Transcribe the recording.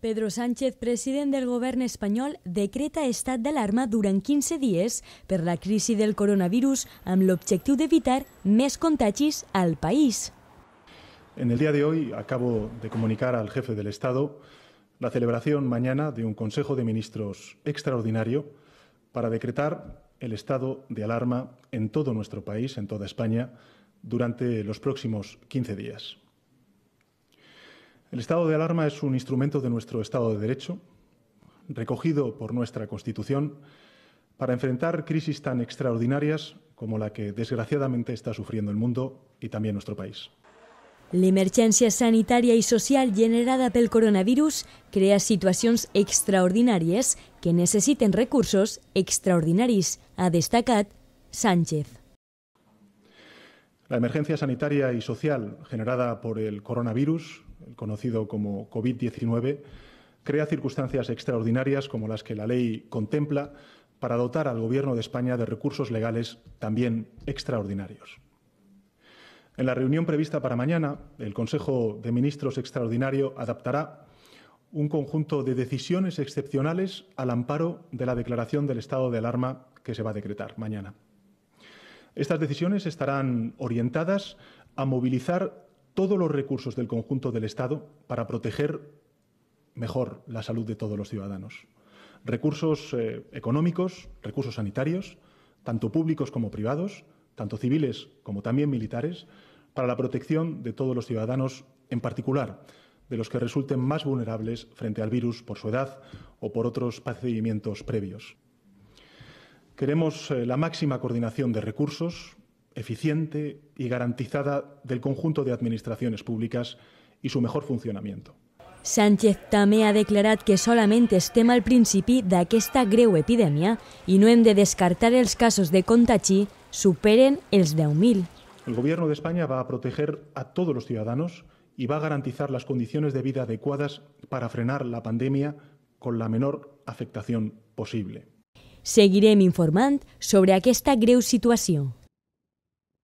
Pedro Sánchez, presidente del gobierno español, decreta estado de alarma durante 15 días por la crisis del coronavirus objetivo de evitar mes contachis al país. En el día de hoy acabo de comunicar al jefe del Estado la celebración mañana de un Consejo de Ministros extraordinario para decretar el estado de alarma en todo nuestro país, en toda España, durante los próximos 15 días. El estado de alarma es un instrumento de nuestro Estado de Derecho, recogido por nuestra Constitución, para enfrentar crisis tan extraordinarias como la que desgraciadamente está sufriendo el mundo y también nuestro país. La emergencia sanitaria y social generada por el coronavirus crea situaciones extraordinarias que necesiten recursos extraordinarios, ha destacado Sánchez. La emergencia sanitaria y social generada por el coronavirus, conocido como COVID-19, crea circunstancias extraordinarias como las que la ley contempla para dotar al Gobierno de España de recursos legales también extraordinarios. En la reunión prevista para mañana, el Consejo de Ministros Extraordinario adaptará un conjunto de decisiones excepcionales al amparo de la declaración del estado de alarma que se va a decretar mañana. Estas decisiones estarán orientadas a movilizar todos los recursos del conjunto del Estado para proteger mejor la salud de todos los ciudadanos. Recursos eh, económicos, recursos sanitarios, tanto públicos como privados, tanto civiles como también militares, para la protección de todos los ciudadanos, en particular de los que resulten más vulnerables frente al virus por su edad o por otros procedimientos previos. Queremos eh, la máxima coordinación de recursos, eficiente y garantizada del conjunto de administraciones públicas y su mejor funcionamiento. Sánchez també ha declarado que mal principio al principi esta greu epidemia y no hem de descartar el casos de contagi superen els 10.000. El Gobierno de España va a proteger a todos los ciudadanos y va a garantizar las condiciones de vida adecuadas para frenar la pandemia con la menor afectación posible. Seguirem informant sobre aquesta greu situació.